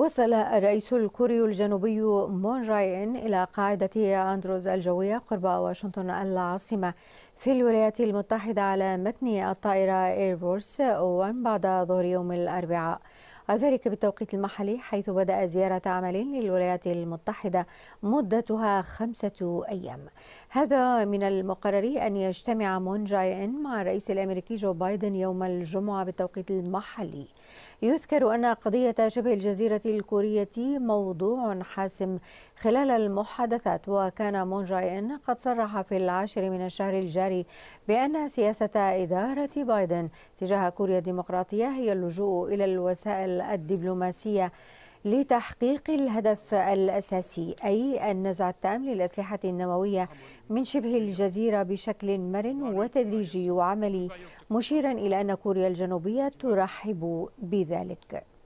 وصل الرئيس الكوري الجنوبي مون جاي إن إلى قاعدة أندروز الجوية قرب واشنطن العاصمة في الولايات المتحدة على متن الطائرة إيرفورس 1 بعد ظهر يوم الأربعاء وذلك بالتوقيت المحلي حيث بدأ زيارة عمل للولايات المتحدة مدتها خمسة أيام هذا من المقرر أن يجتمع مون جاي إن مع الرئيس الأمريكي جو بايدن يوم الجمعة بالتوقيت المحلي يذكر أن قضية شبه الجزيرة الكورية موضوع حاسم خلال المحادثات وكان مون جاي إن قد صرح في العاشر من الشهر الجاري بأن سياسة إدارة بايدن تجاه كوريا الديمقراطية هي اللجوء إلى الوسائل الدبلوماسية لتحقيق الهدف الأساسي أي النزع التام للأسلحة النووية من شبه الجزيرة بشكل مرن وتدريجي وعملي مشيرا إلى أن كوريا الجنوبية ترحب بذلك